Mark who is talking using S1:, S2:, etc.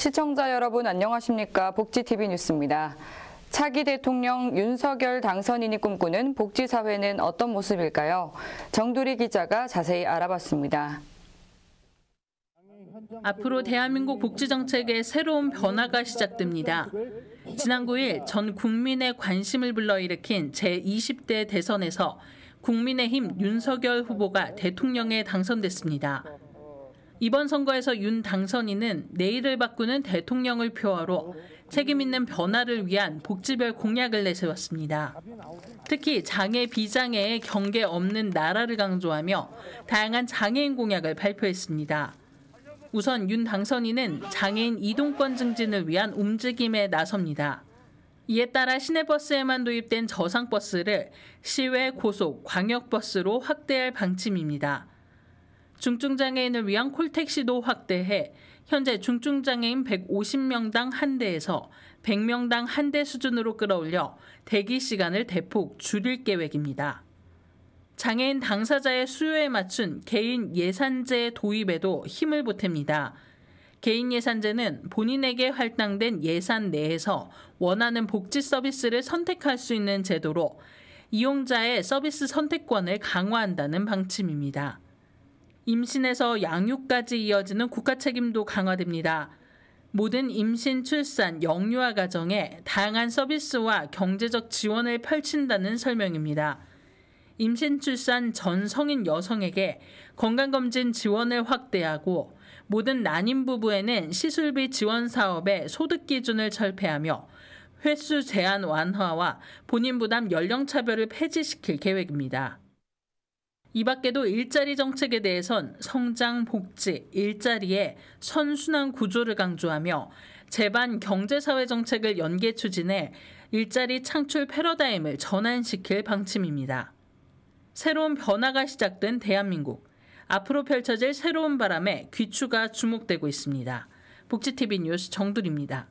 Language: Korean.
S1: 시청자 여러분 안녕하십니까? 복지TV 뉴스입니다. 차기 대통령 윤석열 당선인이 꿈꾸는 복지사회는 어떤 모습일까요? 정두리 기자가 자세히 알아봤습니다.
S2: 앞으로 대한민국 복지정책의 새로운 변화가 시작됩니다. 지난 9일 전 국민의 관심을 불러일으킨 제20대 대선에서 국민의힘 윤석열 후보가 대통령에 당선됐습니다. 이번 선거에서 윤 당선인은 내일을 바꾸는 대통령을 표하로 책임 있는 변화를 위한 복지별 공약을 내세웠습니다. 특히 장애 비장애의 경계 없는 나라를 강조하며 다양한 장애인 공약을 발표했습니다. 우선 윤 당선인은 장애인 이동권 증진을 위한 움직임에 나섭니다. 이에 따라 시내버스에만 도입된 저상버스를 시외, 고속, 광역버스로 확대할 방침입니다. 중증장애인을 위한 콜택시도 확대해 현재 중증장애인 150명당 한 대에서 100명당 한 대 수준으로 끌어올려 대기 시간을 대폭 줄일 계획입니다. 장애인 당사자의 수요에 맞춘 개인 예산제 도입에도 힘을 보탭니다. 개인 예산제는 본인에게 할당된 예산 내에서 원하는 복지 서비스를 선택할 수 있는 제도로 이용자의 서비스 선택권을 강화한다는 방침입니다. 임신에서 양육까지 이어지는 국가 책임도 강화됩니다. 모든 임신, 출산, 영유아 가정에 다양한 서비스와 경제적 지원을 펼친다는 설명입니다. 임신, 출산 전 성인 여성에게 건강검진 지원을 확대하고 모든 난임 부부에는 시술비 지원 사업에 소득 기준을 철폐하며 횟수 제한 완화와 본인 부담 연령 차별을 폐지시킬 계획입니다. 이 밖에도 일자리 정책에 대해선 성장, 복지, 일자리의 선순환 구조를 강조하며 재반 경제사회 정책을 연계 추진해 일자리 창출 패러다임을 전환시킬 방침입니다. 새로운 변화가 시작된 대한민국. 앞으로 펼쳐질 새로운 바람에 귀추가 주목되고 있습니다. 복지TV 뉴스 정두리입니다.